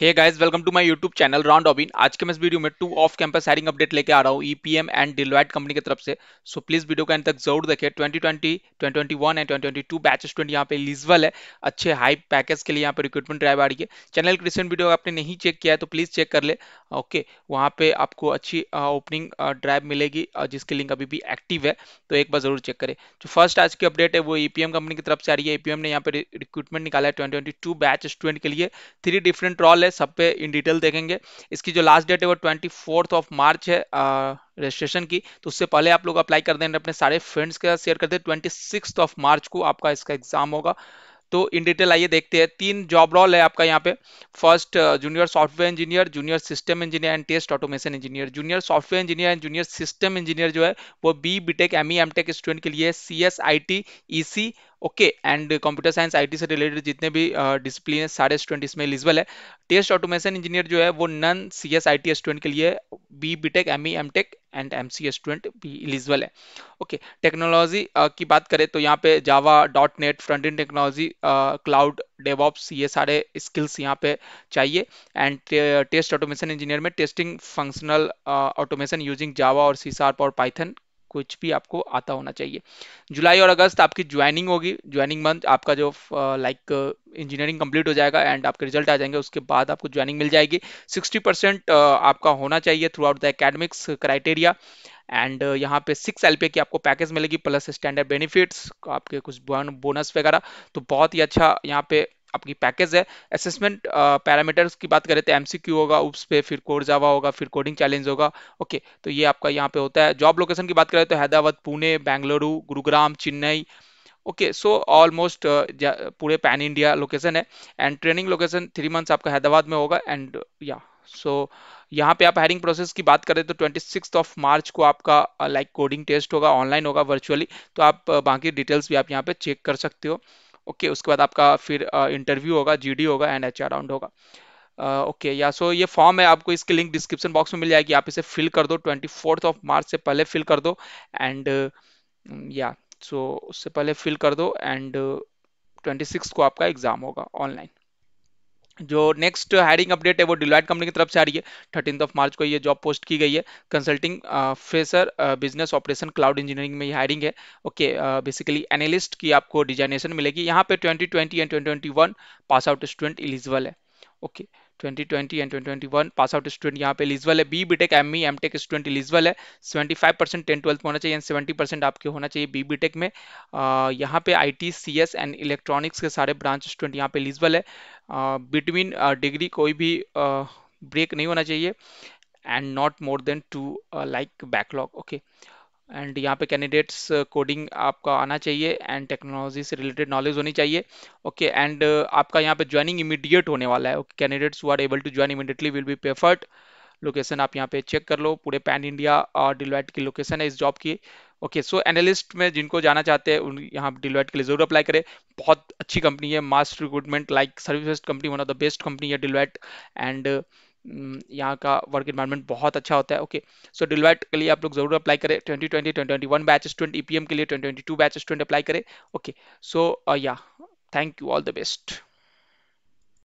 Hey guys welcome to my YouTube channel round robin आज के मैं इस वीडियो में two off campus hiring update लेके आ रहा हूँ ईपीएम एंड डिलवाइट कंपनी की तरफ से सो प्लीज वीडियो का अंत तक जरूर देखें 2020, 2021 एंड 2022 बैच स्टूडेंट यहाँ पे इलिजिबल है अच्छे हाई पैकेज के लिए यहाँ पे रिक्रूटमेंट ड्राइव आ रही है चैनल की रिसेंट वीडियो आपने नहीं चेक किया है तो प्लीज चेक कर ले ओके वहाँ पे आपको अच्छी ओपनिंग ड्राइव मिलेगी जिसकी लिंक अभी भी एक्टिव है तो एक बार जरूर चेक करें जो फर्स्ट आज की अपडेट है वो ई e कंपनी की तरफ से आ रही है ई e ने यहाँ पे रिक्रूटमेंट निकाला है ट्वेंटी बैच स्टूडेंट के लिए थ्री डिफरेंट रॉल पहले सब पे इन डिटेल देखेंगे इसकी जो लास्ट डेट है वो ट्वेंटी ऑफ मार्च है रजिस्ट्रेशन की तो उससे पहले आप लोग अप्लाई कर दें अपने सारे फ्रेंड्स के साथ शेयर कर दें ट्वेंटी ऑफ मार्च को आपका इसका एग्जाम होगा तो इन डिटेल आइए देखते हैं तीन जॉब रोल है आपका यहाँ पे first junior software engineer junior system engineer and test automation engineer junior software engineer and junior system engineer जो है वो B BTech M E M tech student के लिए C S I T E C okay and computer science IT से related जितने भी discipline uh, है सारे स्टूडेंट इसमें एलिजिबल है टेस्ट ऑटोमेशन इंजीनियर जो है वो non C S I T student के लिए B BTech M E M tech and M C student भी एलिजिबल है ओके okay, टेक्नोलॉजी uh, की बात करें तो यहाँ पे Java dot net front end technology cloud devops ये सारे स्किल्स यहाँ पे चाहिए एंड टेस्ट ऑटोमेशन इंजीनियर में testing functional automation using Java और सी और पाइथन कुछ भी आपको आता होना चाहिए जुलाई और अगस्त आपकी ज्वाइनिंग होगी ज्वाइनिंग मंथ आपका जो लाइक इंजीनियरिंग कंप्लीट हो जाएगा एंड आपके रिजल्ट आ जाएंगे उसके बाद आपको ज्वाइनिंग मिल जाएगी 60 परसेंट आपका होना चाहिए throughout the academics criteria and यहाँ पे सिक्स एल की आपको पैकेज मिलेगी प्लस स्टैंडर्ड बेनिफिट्स आपके कुछ बोनस वगैरह तो बहुत ही अच्छा यहाँ पे आपकी पैकेज है असेसमेंट पैरामीटर्स की बात करें तो एमसीक्यू होगा उप्स पे फिर कोर जावा होगा फिर कोडिंग चैलेंज होगा ओके तो ये आपका यहाँ पे होता है जॉब लोकेशन की बात करें तो Hyderabad Pune Bengaluru Gurugram Chennai okay so almost पूरे पैन इंडिया लोकेशन है and training location three months आपका हैदराबाद में होगा एंड या सो यहाँ पे आप हायरिंग प्रोसेस की बात करें तो ट्वेंटी ऑफ मार्च को आपका लाइक कोडिंग टेस्ट होगा ऑनलाइन होगा वर्चुअली तो आप बाकी डिटेल्स भी आप यहाँ पे चेक कर सकते हो ओके उसके बाद आपका फिर इंटरव्यू होगा जीडी होगा एंड एच राउंड होगा ओके या सो ये फॉर्म है आपको इसके लिंक डिस्क्रिप्शन बॉक्स में मिल जाएगी आप इसे फिल कर दो ट्वेंटी ऑफ मार्च से पहले फिल कर दो एंड या सो उससे पहले फिल कर दो एंड ट्वेंटी को आपका एग्जाम होगा ऑनलाइन जो नेक्स्ट हायरिंग अपडेट है वो डिलॉइट कंपनी की तरफ से आ रही है थर्टीन ऑफ मार्च को ये जॉब पोस्ट की गई है consulting fresher business operation cloud engineering में ये हायरिंग है ओके बेसिकली एनालिस्ट की आपको डिजाइनेशन मिलेगी यहाँ पे 2020 and 2021 pass out student eligible है okay okay. 2020 and 2021 pass out student यहाँ पे एलिजिबल है B BTech M E M tech student eligible है 75 परसेंट टेन ट्वेल्थ होना चाहिए एंड 70 परसेंट आपके होना चाहिए बी बीटेक में यहाँ पे I T C S and electronics के सारे ब्रांच स्टूडेंट यहाँ पे एलिजिबल है बिटवीन डिग्री कोई भी ब्रेक नहीं होना चाहिए and not more than two like backlog okay and यहाँ पे कैंडिडेट्स कोडिंग uh, आपका आना चाहिए एंड टेक्नोलॉजी से रिलेटेड नॉलेज होनी चाहिए ओके okay, एंड uh, आपका यहाँ पे ज्वाइनिंग इमीडिएट होने वाला है कैंडिडेट्स वो are able to join immediately will be preferred location आप यहाँ पे चेक कर लो पूरे पैन इंडिया और डिलवाइट की लोकेशन है इस जॉब की ओके सो एनालिस्ट में जिनको जाना चाहते हैं उन यहाँ डिलवाइट के लिए जरूर अप्लाई करें बहुत अच्छी कंपनी है mass recruitment like service company one of the best company है डिलवाइट एंड uh, हम्म, यहाँ का वर्क इन्वायरमेंट बहुत अच्छा होता है ओके सो डिलवाइट के लिए आप लोग जरूर अप्लाई करें twenty twenty twenty one batch student ई के लिए twenty twenty two batch student apply करें ओके सो या thank you all the best